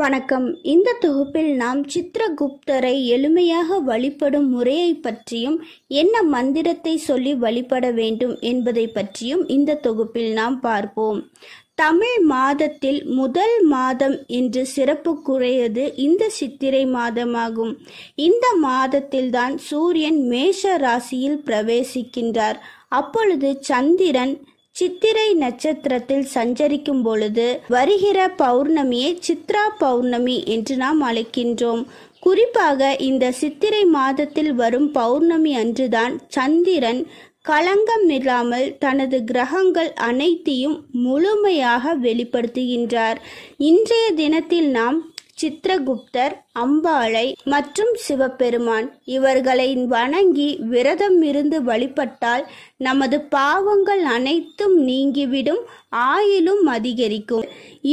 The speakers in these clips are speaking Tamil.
வணக்கம் இந்த தொகுப்பில் நாம் சித்ரகுப்தரை எளிமையாக வழிபடும் முறையை பற்றியும் என்ன மந்திரத்தை சொல்லி வழிபட வேண்டும் என்பதை பற்றியும் இந்த தொகுப்பில் நாம் பார்ப்போம் தமிழ் மாதத்தில் முதல் மாதம் என்று குறையது இந்த சித்திரை மாதமாகும் இந்த மாதத்தில்தான் சூரியன் மேஷ ராசியில் பிரவேசிக்கின்றார் அப்பொழுது சந்திரன் சித்திரை நட்சத்திரத்தில் சஞ்சரிக்கும் பொழுது வருகிற பௌர்ணமியை சித்ரா பௌர்ணமி என்று நாம் அழைக்கின்றோம் குறிப்பாக இந்த சித்திரை மாதத்தில் வரும் பௌர்ணமி அன்றுதான் சந்திரன் களங்கம் இல்லாமல் தனது கிரகங்கள் அனைத்தையும் முழுமையாக வெளிப்படுத்துகின்றார் இன்றைய தினத்தில் நாம் சித்திரகுப்தர் அம்பாளை மற்றும் சிவபெருமான் இவர்களை வணங்கி விரதம் இருந்து வழிபட்டால் நமது பாவங்கள் அனைத்தும் நீங்கிவிடும் ஆயிலும் அதிகரிக்கும்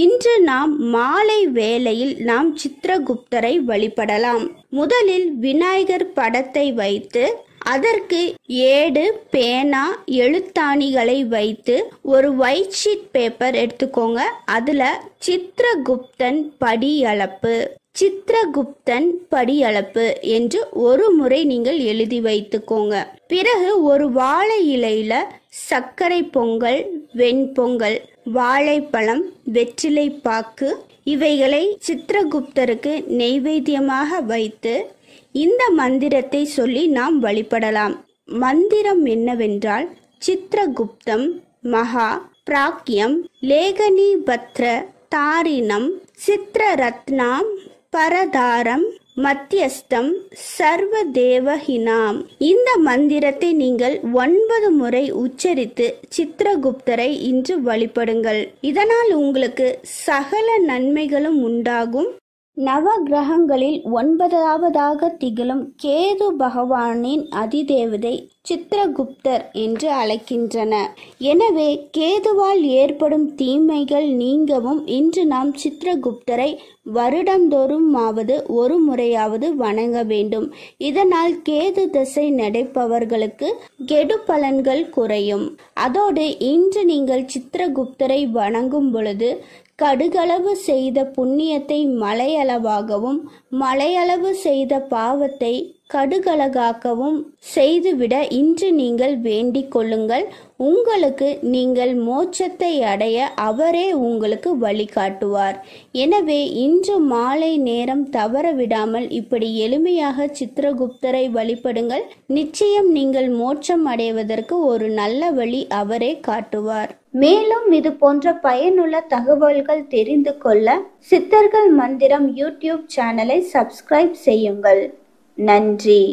இன்று நாம் மாலை வேளையில் நாம் சித்திரகுப்தரை வழிபடலாம் முதலில் விநாயகர் படத்தை வைத்து அதற்கு ஏடு பேனா எழுத்தாணிகளை வைத்து ஒரு ஒயிட் ஷீட் பேப்பர் எடுத்துக்கோங்க அதில் சித்திரகுப்தன் படியளப்பு சித்திரகுப்தன் படியளப்பு என்று ஒரு முறை நீங்கள் எழுதி வைத்துக்கோங்க பிறகு ஒரு வாழை இலையில சர்க்கரை பொங்கல் வெண்பொங்கல் வாழைப்பழம் வெற்றிலை பாக்கு இவைகளை சித்திரகுப்தருக்கு நெய்வேத்தியமாக வைத்து இந்த மந்திரத்தை சொல்லி நாம் வழிபடலாம் மந்திரம் என்னவென்றால் சித்திரகுப்தம் மகா பிராக்கியம் லேகனி பத்ர தாரினம் சித்திரரத்னாம் பரதாரம் மத்தியஸ்தம் சர்வ தேவஹினாம் இந்த மந்திரத்தை நீங்கள் ஒன்பது முறை உச்சரித்து சித்திரகுப்தரை இன்று வழிபடுங்கள் இதனால் உங்களுக்கு சகல நன்மைகளும் உண்டாகும் நவ கிரகங்களில் ஒன்பதாவதாக திகழும் கேது பகவானின் அதிதேவதை சித்திரகுப்தர் என்று அழைக்கின்றன எனவே கேதுவால் ஏற்படும் தீமைகள் நீங்கவும் இன்று நாம் சித்திரகுப்தரை வருடந்தோறுமாவது ஒரு முறையாவது வணங்க வேண்டும் இதனால் கேது திசை நடைப்பவர்களுக்கு கெடு பலன்கள் குறையும் அதோடு இன்று நீங்கள் சித்திரகுப்தரை வணங்கும் பொழுது கடுகளவு செய்த புண்ணியத்தை மலைய மழையளவாகவும் மலையளவு செய்த பாவத்தை கடுகலகாக்கவும் செய்துவிட இன்று நீங்கள் வேண்டிக் கொள்ளுங்கள் உங்களுக்கு நீங்கள் மோட்சத்தை அடைய அவரே உங்களுக்கு வழிகாட்டுவார் எனவே இன்று மாலை நேரம் தவற விடாமல் இப்படி எளிமையாக சித்திரகுப்தரை வழிபடுங்கள் நிச்சயம் நீங்கள் மோட்சம் அடைவதற்கு ஒரு நல்ல வழி அவரே காட்டுவார் மேலும் இது போன்ற பயனுள்ள தகவல்கள் தெரிந்து கொள்ள சித்தர்கள் மந்திரம் யூடியூப் சேனலை சப்ஸ்கிரைப் செய்யுங்கள் நன்றி